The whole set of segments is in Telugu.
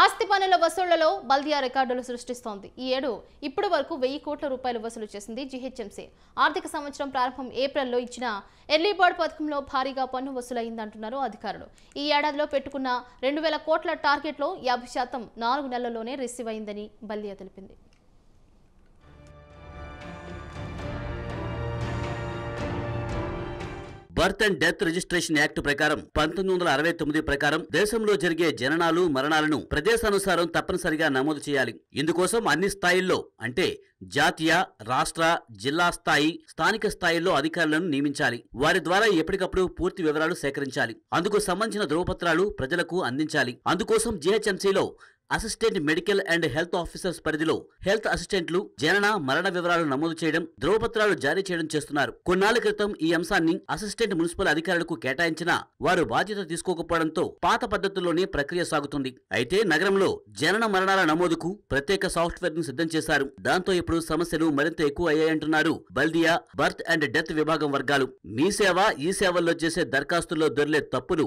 ఆస్తి పన్నుల వసూళ్లలో బల్దియా రికార్డులు సృష్టిస్తోంది ఈ ఏడు ఇప్పటి వరకు వెయ్యి కోట్ల రూపాయలు వసూలు చేసింది జీహెచ్ఎంసీ ఆర్థిక సంవత్సరం ప్రారంభం ఏప్రిల్లో ఇచ్చిన ఎర్లీ బర్డ్ పథకంలో భారీగా పన్ను వసూలైందంటున్నారు అధికారులు ఈ ఏడాదిలో పెట్టుకున్న రెండు వేల కోట్ల టార్గెట్లో యాభై శాతం నాలుగు నెలల్లోనే రిసీవ్ అయిందని బల్దియా తెలిపింది birth and death registration act ప్రకారం పంతొమ్మిది వందల అరవై తొమ్మిది ప్రకారం దేశంలో జరిగే జననాలు మరణాలను ప్రదేశానుసారం తప్పనిసరిగా నమోదు చేయాలి ఇందుకోసం అన్ని స్థాయిల్లో అంటే జాతీయ రాష్ట్ర జిల్లా స్థాయి స్థానిక స్థాయిల్లో అధికారులను నియమించాలి వారి ద్వారా ఎప్పటికప్పుడు పూర్తి వివరాలు సేకరించాలి అందుకు సంబంధించిన ధృవపత్రాలు ప్రజలకు అందించాలి అందుకోసం జీహెచ్ఎంసీలో assistant medical and health officers పరిధిలో హెల్త్ అసిస్టెంట్లు జనన మరణ వివరాలు నమోదు చేయడం ధ్రువపత్రాలు జారీ చేయడం చేస్తున్నారు కొన్నాళ్ల క్రితం ఈ అంశాన్ని అసిస్టెంట్ మున్సిపల్ అధికారులకు కేటాయించినా వారు బాధ్యత తీసుకోకపోవడంతో పాత పద్ధతుల్లోనే ప్రక్రియ సాగుతుంది అయితే నగరంలో జనన మరణాల నమోదుకు ప్రత్యేక సాఫ్ట్వేర్ ను సిద్ధం చేశారు దాంతో ఇప్పుడు సమస్యలు మరింత ఎక్కువ అయ్యాయంటున్నారు బల్దియా బర్త్ అండ్ డెత్ విభాగం వర్గాలు మీ సేవ ఈ సేవల్లో చేసే దరఖాస్తుల్లో దొరిలే తప్పులు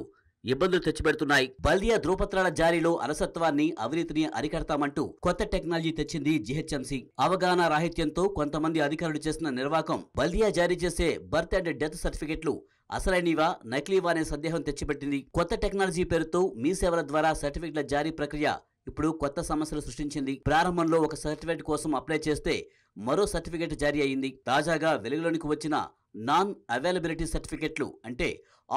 ఇబ్బందులు తెచ్చిపెడుతున్నాయి బల్దియా ధ్రువపత్రాల జారీలో అలసత్వాన్ని అవినీతిని అరికడతామంటూ కొత్త టెక్నాలజీ తెచ్చింది జిహెచ్ఎంసీ అవగాహన రాహిత్యంతో కొంతమంది అధికారులు చేసిన నిర్వాకం బల్దియా జారీ చేసే బర్త్ అండ్ డెత్ సర్టిఫికెట్లు అసలైనవా నకిలీవా అనే సందేహం తెచ్చిపెట్టింది కొత్త టెక్నాలజీ పేరుతో మీ సేవల ద్వారా సర్టిఫికెట్ల జారీ ప్రక్రియ ఇప్పుడు కొత్త సమస్యలు సృష్టించింది ప్రారంభంలో ఒక సర్టిఫికెట్ కోసం అప్లై చేస్తే మరో సర్టిఫికేట్ జారీ అయింది తాజాగా వెలుగులోనికి వచ్చిన నాన్ అవైలబిలిటీ సర్టిఫికెట్లు అంటే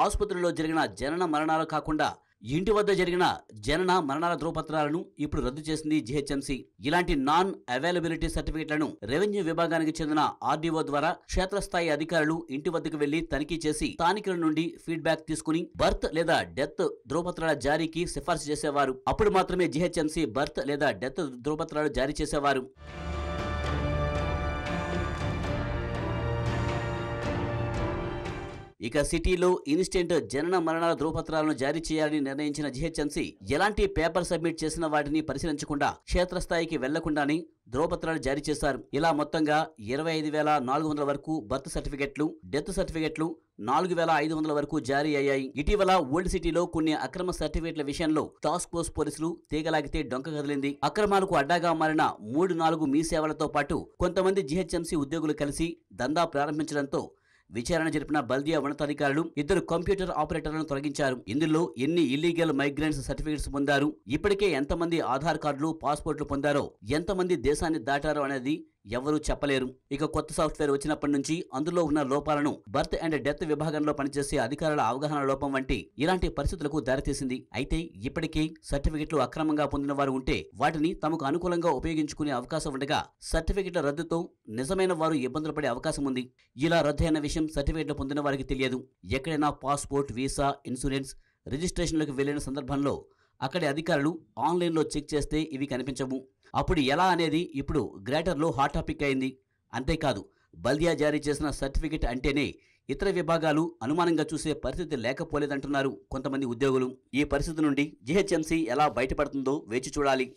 ఆసుపత్రిలో జరిగిన జనన మరణాలు కాకుండా ఇంటి వద్ద జరిగిన జనన మరణాల ధృవపత్రాలను ఇప్పుడు రద్దు చేసింది జిహెచ్ఎంసీ ఇలాంటి నాన్ అవైలబిలిటీ సర్టిఫికెట్లను రెవెన్యూ విభాగానికి చెందిన ఆర్డీఓ ద్వారా క్షేత్రస్థాయి అధికారులు ఇంటి వద్దకు వెళ్లి తనిఖీ చేసి స్థానికుల నుండి ఫీడ్బ్యాక్ తీసుకుని బర్త్ లేదా డెత్ ధృవపత్రాల జారీకి సిఫార్సు చేసేవారు అప్పుడు మాత్రమే జిహెచ్ఎంసీ బర్త్ లేదా డెత్ ధృవపత్రాలు జారీ చేసేవారు ఇక సిటీలో ఇన్స్టెంట్ జనన మరణాల ధృవపత్రాలను జారీ చేయాలని నిర్ణయించిన జిహెచ్ఎంసీ ఎలాంటి పేపర్ సబ్మిట్ చేసిన వాటిని పరిశీలించకుండా క్షేత్రస్థాయికి వెళ్లకుండానే ధృవపత్రాలు జారీ చేశారు ఇలా మొత్తంగా ఇరవై ఐదు వేల నాలుగు వందల వరకు బర్త్ సర్టిఫికెట్లు డెత్ సర్టిఫికెట్లు నాలుగు వేల ఐదు వందల వరకు జారీ అయ్యాయి ఇటీవల ఓల్డ్ సిటీలో కొన్ని అక్రమ సర్టిఫికెట్ల విషయంలో టాస్క్ ఫోర్స్ పోలీసులు తీగలాగితే డొంక కదిలింది అక్రమాలకు అడ్డాగా మారిన మూడు నాలుగు మీ సేవలతో పాటు కొంతమంది జిహెచ్ఎంసీ ఉద్యోగులు కలిసి దందా ప్రారంభించడంతో విచారణ జరిపిన బల్దియా ఉన్నతాధికారులు ఇద్దరు కంప్యూటర్ ఆపరేటర్లను తొలగించారు ఇందులో ఎన్ని ఇల్లీగల్ మైగ్రెంట్స్ సర్టిఫికెట్స్ పొందారు ఇప్పటికే ఎంతమంది ఆధార్ కార్డులు పాస్పోర్ట్లు పొందారో ఎంతమంది దేశాన్ని దాటారో అనేది ఎవరూ చెప్పలేరు ఇక కొత్త సాఫ్ట్వేర్ వచ్చినప్పటి నుంచి అందులో ఉన్న లోపాలను బర్త్ అండ్ డెత్ విభాగంలో పనిచేసే అధికారుల అవగాహన లోపం వంటి ఇలాంటి పరిస్థితులకు దారితీసింది అయితే ఇప్పటికే సర్టిఫికెట్లు అక్రమంగా పొందిన వారు ఉంటే వాటిని తమకు అనుకూలంగా ఉపయోగించుకునే అవకాశం ఉండగా సర్టిఫికెట్ల రద్దుతో నిజమైన వారు ఇబ్బందులు పడే అవకాశం ఉంది ఇలా రద్దయిన విషయం సర్టిఫికెట్లు పొందిన వారికి తెలియదు ఎక్కడైనా పాస్పోర్ట్ వీసా ఇన్సూరెన్స్ రిజిస్ట్రేషన్లకు వెళ్లిన సందర్భంలో అక్కడి అధికారులు ఆన్లైన్లో చెక్ చేస్తే ఇవి కనిపించవు అప్పుడు ఎలా అనేది ఇప్పుడు గ్రేటర్లో హాట్ టాపిక్ అయింది అంతేకాదు బల్దియా జారీ చేసిన సర్టిఫికెట్ అంటేనే ఇతర విభాగాలు అనుమానంగా చూసే పరిస్థితి లేకపోలేదంటున్నారు కొంతమంది ఉద్యోగులు ఈ పరిస్థితి నుండి జీహెచ్ఎంసీ ఎలా బయటపడుతుందో వేచి చూడాలి